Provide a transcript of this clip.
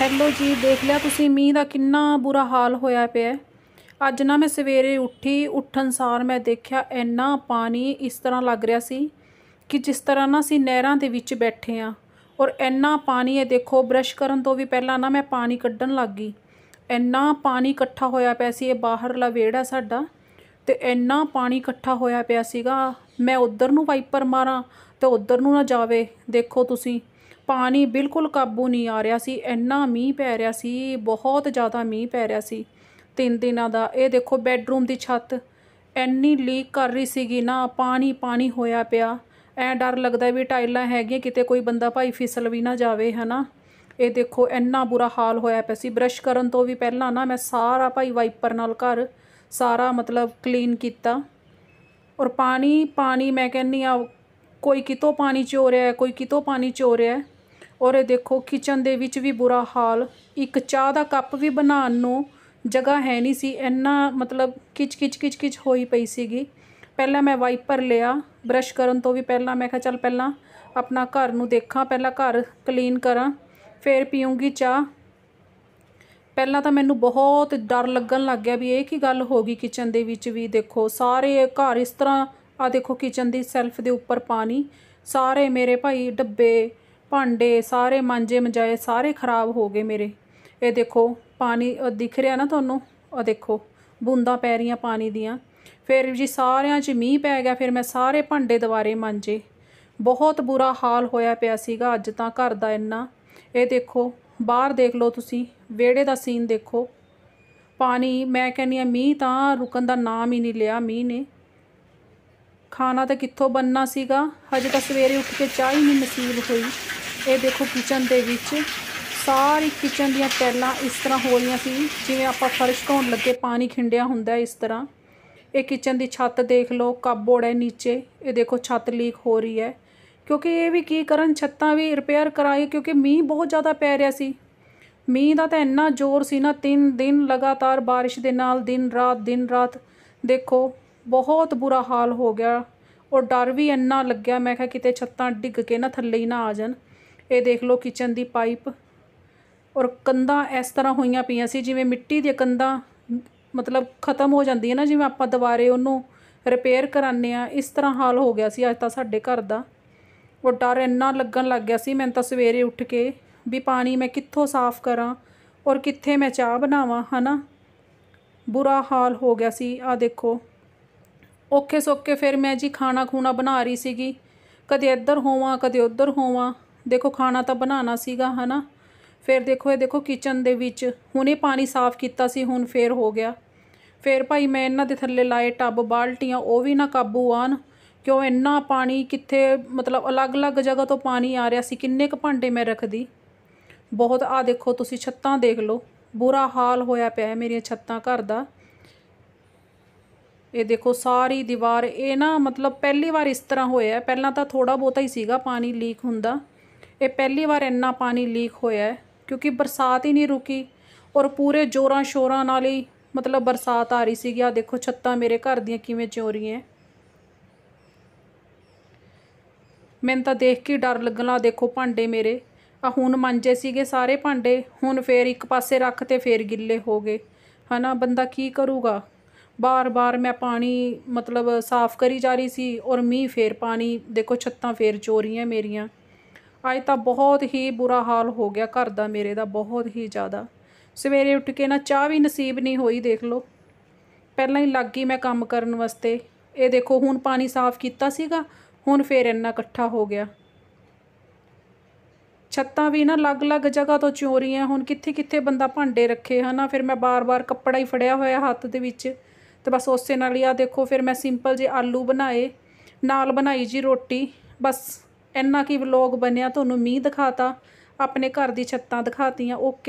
hello ਜੀ ਦੇਖ ਲਿਆ ਤੁਸੀਂ ਮੀਂਹ ਦਾ ਕਿੰਨਾ ਬੁਰਾ ਹਾਲ ਹੋਇਆ ਪਿਆ ਅੱਜ ਨਾ ਮੈਂ ਸਵੇਰੇ ਉੱਠੀ ਉੱਠਣ ਸਾਰ ਮੈਂ ਦੇਖਿਆ ਇੰਨਾ ਪਾਣੀ ਇਸ ਤਰ੍ਹਾਂ ਲੱਗ ਰਿਹਾ ਸੀ ਕਿ ਜਿਸ ਤਰ੍ਹਾਂ ਨਾ ਅਸੀਂ ਨਹਿਰਾਂ ਦੇ ਵਿੱਚ ਬੈਠੇ ਆ ਔਰ ਇੰਨਾ ਪਾਣੀ ਇਹ ਦੇਖੋ ਬ੍ਰਸ਼ ਕਰਨ ਤੋਂ ਵੀ ਪਹਿਲਾਂ ਨਾ ਮੈਂ ਪਾਣੀ ਕੱਢਣ ਲੱਗ ਗਈ ਇੰਨਾ ਪਾਣੀ ਇਕੱਠਾ ਹੋਇਆ ਪਿਆ ਸੀ ਇਹ ਬਾਹਰਲਾ ਵੇੜਾ ਸਾਡਾ ਤੇ ਇੰਨਾ ਪਾਣੀ ਇਕੱਠਾ ਹੋਇਆ ਪਿਆ ਸੀਗਾ ਮੈਂ ਉਧਰ ਨੂੰ ਵਾਈਪਰ ਮਾਰਾਂ ਤੇ ਉਧਰ ਨੂੰ ਨਾ ਜਾਵੇ ਦੇਖੋ ਤੁਸੀਂ ਪਾਣੀ ਬਿਲਕੁਲ ਕਾਬੂ ਨਹੀਂ ਆ ਰਿਹਾ ਸੀ ਇੰਨਾ ਮੀਂਹ ਪੈ ਰਿਹਾ ਸੀ ਬਹੁਤ ਜ਼ਿਆਦਾ ਮੀਂਹ ਪੈ ਰਿਹਾ ਸੀ ਤਿੰਨ ਦਿਨਾਂ ਦਾ ਇਹ ਦੇਖੋ ਬੈੱਡਰੂਮ ਦੀ ਛੱਤ ਇੰਨੀ ਲੀਕ ਕਰ ਰਹੀ ਸੀਗੀ ਨਾ ਪਾਣੀ ਪਾਣੀ ਹੋਇਆ ਪਿਆ ਐ ਡਰ ਲੱਗਦਾ ਵੀ ਟਾਈਲਾਂ ਹੈਗੀਆਂ ਕਿਤੇ ਕੋਈ ਬੰਦਾ ਭਾਈ ਫਿਸਲ ਵੀ ਨਾ ਜਾਵੇ ਹਨਾ ਇਹ ਦੇਖੋ ਇੰਨਾ ਬੁਰਾ ਹਾਲ ਹੋਇਆ ਪਿਆ ਸੀ ਬਰਸ਼ ਕਰਨ ਤੋਂ ਵੀ ਪਹਿਲਾਂ ਨਾ ਮੈਂ ਸਾਰਾ ਭਾਈ ਵਾਈਪਰ ਨਾਲ ਘਰ ਸਾਰਾ ਮਤਲਬ ਕਲੀਨ ਕੀਤਾ ਔਰ ਪਾਣੀ ਪਾਣੀ ਮੈਂ ਕਹਿੰਨੀ ਆ ਕੋਈ ਕਿਤੋਂ ਪਾਣੀ ਚੋ ਰਿਹਾ ਕੋਈ ਕਿਤੋਂ ਪਾਣੀ ਚੋ ਰਿਹਾ ਔਰ ਇਹ ਦੇਖੋ ਕਿਚਨ ਦੇ ਵਿੱਚ ਵੀ ਬੁਰਾ ਹਾਲ ਇੱਕ ਚਾਹ ਦਾ ਕੱਪ ਵੀ ਬਣਾਉਣ ਨੂੰ ਜਗ੍ਹਾ ਹੈ ਨਹੀਂ ਸੀ ਇੰਨਾ ਮਤਲਬ ਕਿਚ ਕਿਚ ਕਿਚ ਕਿਚ ਹੋਈ ਪਈ ਸੀਗੀ ਪਹਿਲਾਂ ਮੈਂ ਵਾਈਪਰ ਲਿਆ ਬਰਸ਼ ਕਰਨ ਤੋਂ ਵੀ ਪਹਿਲਾਂ ਮੈਂ ਕਿਹਾ ਚੱਲ ਪਹਿਲਾਂ ਆਪਣਾ ਘਰ ਨੂੰ ਦੇਖਾਂ ਪਹਿਲਾਂ ਘਰ ਕਲੀਨ ਕਰਾਂ ਫਿਰ ਪੀਉਂਗੀ ਚਾਹ ਪਹਿਲਾਂ ਤਾਂ ਮੈਨੂੰ ਬਹੁਤ ਡਰ ਲੱਗਣ ਲੱਗ ਗਿਆ ਵੀ ਇਹ ਕੀ ਗੱਲ ਹੋ ਗਈ ਕਿਚਨ ਦੇ ਵਿੱਚ ਵੀ ਦੇਖੋ ਸਾਰੇ ਘਰ ਇਸ ਤਰ੍ਹਾਂ ਆ ਦੇਖੋ ਕਿਚਨ ਦੀ ਸੈਲਫ ਦੇ ਉੱਪਰ ਪਾਣੀ ਸਾਰੇ ਮੇਰੇ ਭਾਈ ਡੱਬੇ ਭਾਂਡੇ ਸਾਰੇ ਮਾਂਜੇ ਮਜਾਏ ਸਾਰੇ ਖਰਾਬ ਹੋ ਗਏ ਮੇਰੇ ਇਹ ਦੇਖੋ ਪਾਣੀ ਦਿਖ ਰਿਹਾ ਨਾ ਤੁਹਾਨੂੰ ਆ ਦੇਖੋ ਬੂੰਦਾਂ ਪੈ ਰਹੀਆਂ ਪਾਣੀ ਦੀਆਂ ਫਿਰ ਜੀ ਸਾਰਿਆਂ 'ਚ ਮੀਂਹ ਪੈ ਗਿਆ ਫਿਰ ਮੈਂ ਸਾਰੇ ਭਾਂਡੇ ਦੁਬਾਰੇ ਮਾਂਜੇ ਬਹੁਤ ਬੁਰਾ ਹਾਲ ਹੋਇਆ ਪਿਆ ਸੀਗਾ ਅੱਜ ਤਾਂ ਘਰ ਦਾ ਇੰਨਾ ਇਹ ਦੇਖੋ ਬਾਹਰ ਦੇਖ ਲਓ ਤੁਸੀਂ ਵਿਹੜੇ ਦਾ ਸੀਨ ਦੇਖੋ ਪਾਣੀ ਮੈਂ ਕਹਿੰਨੀ ਆ ਮੀਂਹ ਤਾਂ ਰੁਕਣ ਦਾ ਨਾਮ ਹੀ ਨਹੀਂ ਲਿਆ ਮੀਂਹ ਨੇ ਖਾਣਾ ਤਾਂ ਕਿੱਥੋਂ ਬੰਨਣਾ ਸੀਗਾ ਹਜੇ ਤਾਂ ਸਵੇਰੇ ਉੱਠ ਕੇ ਚਾਹ ਹੀ ਨਹੀਂ ਨਸੀਬ ਹੋਈ ਇਹ ਦੇਖੋ ਕਿਚਨ ਦੇ ਵਿੱਚ ਸਾਰੀ ਕਿਚਨ ਦੀਆਂ ਟੈਲਾਂ ਇਸ ਤਰ੍ਹਾਂ ਹੋ ਰਹੀਆਂ ਸੀ ਜਿਵੇਂ ਆਪਾਂ ਫਰਸ਼ ਧੋਣ ਲੱਗੇ ਪਾਣੀ ਖਿੰਡਿਆ ਹੁੰਦਾ ਇਸ ਤਰ੍ਹਾਂ ਇਹ ਕਿਚਨ ਦੀ ਛੱਤ ਦੇਖ ਲਓ ਕਾਬੋੜ ਹੈ ਨੀਚੇ ਇਹ ਦੇਖੋ ਛੱਤ ਲੀਕ ਹੋ ਰਹੀ ਹੈ ਕਿਉਂਕਿ ਇਹ ਵੀ ਕੀ ਕਰਨ ਛੱਤਾਂ ਵੀ ਰਿਪੇਅਰ ਕਰਾਈ ਕਿਉਂਕਿ ਮੀਂਹ ਬਹੁਤ ਜ਼ਿਆਦਾ ਪੈ ਰਿਹਾ ਸੀ ਮੀਂਹ ਦਾ ਤਾਂ ਇੰਨਾ ਜ਼ੋਰ ਸੀ ਨਾ 3 ਦਿਨ ਲਗਾਤਾਰ بارش ਦੇ ਨਾਲ ਦਿਨ ਰਾਤ ਦਿਨ ਰਾਤ ਦੇਖੋ ਬਹੁਤ ਬੁਰਾ ਹਾਲ ਹੋ ਗਿਆ ਔਰ ਡਰ ਵੀ ਇੰਨਾ ਲੱਗਿਆ ਮੈਂ ਕਿਹਾ ਕਿਤੇ ਛੱਤਾਂ ਡਿੱਗ ਕੇ ਨਾ ਥੱਲੇ ਹੀ ਨਾ ਆ ਜਾਣ ਇਹ ਦੇਖ ਲਓ ਕਿਚਨ ਦੀ ਪਾਈਪ ਔਰ ਕੰਧਾਂ ਇਸ ਤਰ੍ਹਾਂ ਹੋਈਆਂ ਪਈਆਂ ਸੀ ਜਿਵੇਂ ਮਿੱਟੀ ਦੀਆਂ ਕੰਧਾਂ ਮਤਲਬ ਖਤਮ ਹੋ ਜਾਂਦੀ ਹੈ ਨਾ ਜਿਵੇਂ ਆਪਾਂ ਦੁਬਾਰੇ ਉਹਨੂੰ ਰਿਪੇਅਰ ਕਰਾਨੇ ਆ ਇਸ ਤਰ੍ਹਾਂ ਹਾਲ ਹੋ ਗਿਆ ਸੀ ਅੱਜ ਤਾਂ ਸਾਡੇ ਘਰ ਦਾ ਉਹ ਡਰ ਇੰਨਾ ਲੱਗਣ ਲੱਗ ਗਿਆ ਸੀ ਮੈਨੂੰ ਤਾਂ ਸਵੇਰੇ ਉੱਠ ਕੇ ਵੀ ਪਾਣੀ ਮੈਂ ਕਿੱਥੋਂ ਸਾਫ਼ ਕਰਾਂ ਔਰ ਕਿੱਥੇ ਮੈਂ ਚਾਹ ਬਣਾਵਾਂ ਹਨਾ ਬੁਰਾ ਹਾਲ ਹੋ ਗਿਆ ਸੀ ਆ ਦੇਖੋ ਔਖੇ ਸੌਖੇ ਫਿਰ ਮੈਂ ਜੀ ਖਾਣਾ ਖੂਣਾ ਬਣਾ ਰਹੀ ਸੀਗੀ ਕਦੇ ਇੱਧਰ ਹੋਵਾਂ ਕਦੇ ਉੱਧਰ ਹੋਵਾਂ ਦੇਖੋ ਖਾਣਾ ਤਾਂ ਬਣਾਉਣਾ ਸੀਗਾ ਹਨਾ ਫਿਰ ਦੇਖੋ ਇਹ ਦੇਖੋ ਕਿਚਨ ਦੇ ਵਿੱਚ ਹੁਣੇ ਪਾਣੀ ਸਾਫ਼ ਕੀਤਾ ਸੀ ਹੁਣ ਫੇਰ ਹੋ ਗਿਆ ਫੇਰ ਭਾਈ ਮੈਂ ਇਹਨਾਂ ਦੇ ਥੱਲੇ ਲਾਏ ਟੱਬ ਬਾਲਟੀਆਂ ਉਹ ਵੀ ਨਾ ਕਾਬੂ ਆਣ ਕਿਉਂ ਇੰਨਾ ਪਾਣੀ ਕਿੱਥੇ ਮਤਲਬ ਅਲੱਗ-ਅਲੱਗ ਜਗ੍ਹਾ ਤੋਂ ਪਾਣੀ ਆ ਰਿਹਾ ਸੀ ਕਿੰਨੇ ਕ ਭਾਂਡੇ ਮੈਂ ਰੱਖਦੀ ਬਹੁਤ ਆ ਦੇਖੋ ਤੁਸੀਂ ਛੱਤਾਂ ਦੇਖ ਲਓ ਬੁਰਾ ਹਾਲ ਹੋਇਆ ਪਿਆ ਹੈ ਮੇਰੀਆਂ ਛੱਤਾਂ ਘਰ ਦਾ ਇਹ ਦੇਖੋ ਸਾਰੀ ਦੀਵਾਰ ਇਹ ਨਾ ਮਤਲਬ ਪਹਿਲੀ ਵਾਰ ਇਸ ਤਰ੍ਹਾਂ ਹੋਇਆ ਪਹਿਲਾਂ ਤਾਂ ਥੋੜਾ ਬਹੁਤਾ ਹੀ ਸੀਗਾ ਪਾਣੀ ਲੀਕ ਹੁੰਦਾ ਇਹ ਪਹਿਲੀ ਵਾਰ ਇੰਨਾ ਪਾਣੀ ਲੀਕ ਹੋਇਆ ਕਿਉਂਕਿ ਬਰਸਾਤ ਹੀ ਨਹੀਂ ਰੁਕੀ ਔਰ ਪੂਰੇ ਜ਼ੋਰਾਂ ਸ਼ੋਰਾਂ ਨਾਲ ਹੀ ਮਤਲਬ ਬਰਸਾਤ ਆ ਰਹੀ ਸੀਗੀ ਆ ਦੇਖੋ ਛੱਤਾਂ ਮੇਰੇ ਘਰ ਦੀਆਂ ਕਿਵੇਂ ਚੋਰੀਆਂ ਮੈਂ ਤਾਂ ਦੇਖ ਕੇ ਡਰ ਲੱਗਣਾ ਦੇਖੋ ਭਾਂਡੇ ਮੇਰੇ ਆ ਹੁਣ ਮੰਜੇ ਸੀਗੇ ਸਾਰੇ ਭਾਂਡੇ ਹੁਣ ਫੇਰ ਇੱਕ ਪਾਸੇ ਰੱਖ ਤੇ ਫੇਰ ਗਿੱਲੇ ਹੋ ਗਏ ਹਨਾ ਬੰਦਾ ਕੀ ਕਰੂਗਾ ਬਾਰ-ਬਾਰ ਮੈਂ ਪਾਣੀ ਮਤਲਬ ਸਾਫ਼ ਕਰੀ ਜਾ ਰਹੀ ਸੀ ਔਰ ਮੀਂਹ ਫੇਰ ਪਾਣੀ ਦੇਖੋ ਛੱਤਾਂ ਫੇਰ ਚੋਰੀਆਂ ਮੇਰੀਆਂ ਅੱਜ ਤਾਂ ਬਹੁਤ ਹੀ ਬੁਰਾ ਹਾਲ ਹੋ ਗਿਆ ਘਰ ਦਾ ਮੇਰੇ ਦਾ ਬਹੁਤ ਹੀ ਜ਼ਿਆਦਾ ਸਵੇਰੇ ਉੱਠ ਕੇ ਨਾ ਚਾਹ ਵੀ ਨਸੀਬ ਨਹੀਂ ਹੋਈ ਦੇਖ ਲਓ ਪਹਿਲਾਂ ਹੀ ਲੱਗ ਗਈ ਮੈਂ ਕੰਮ ਕਰਨ ਵਾਸਤੇ ਇਹ ਦੇਖੋ ਹੁਣ ਪਾਣੀ ਸਾਫ਼ ਕੀਤਾ ਸੀਗਾ ਹੁਣ ਫੇਰ ਇੰਨਾ ਇਕੱਠਾ ਹੋ ਗਿਆ ਛੱਤਾਂ ਵੀ ਨਾ ਅਲੱਗ-ਅਲੱਗ ਜਗ੍ਹਾ ਤੋਂ ਚੋਰੀਆਂ ਹੁਣ ਕਿੱਥੇ-ਕਿੱਥੇ ਬੰਦਾ ਭਾਂਡੇ ਰੱਖੇ ਹਨਾ ਫਿਰ ਮੈਂ ਬਾਰ-ਬਾਰ ਕੱਪੜਾ ਹੀ ਫੜਿਆ ਹੋਇਆ ਹੱਥ ਦੇ ਵਿੱਚ ਤੇ ਬਸ ਉਸੇ ਨਾਲ ਹੀ ਆ ਦੇਖੋ ਫਿਰ ਮੈਂ ਸਿੰਪਲ ਜੇ ਆਲੂ ਬਣਾਏ ਨਾਲ ਬਣਾਈ ਜੀ ਰੋਟੀ ਬਸ ਇੰਨਾ ਕੀ ਵਲੋਗ ਬਣਿਆ ਤੁਹਾਨੂੰ ਮੀਂਹ ਦਿਖਾਤਾ ਆਪਣੇ ਘਰ ਦੀ ਛੱਤਾਂ ਦਿਖਾਤੀਆਂ ਓਕੇ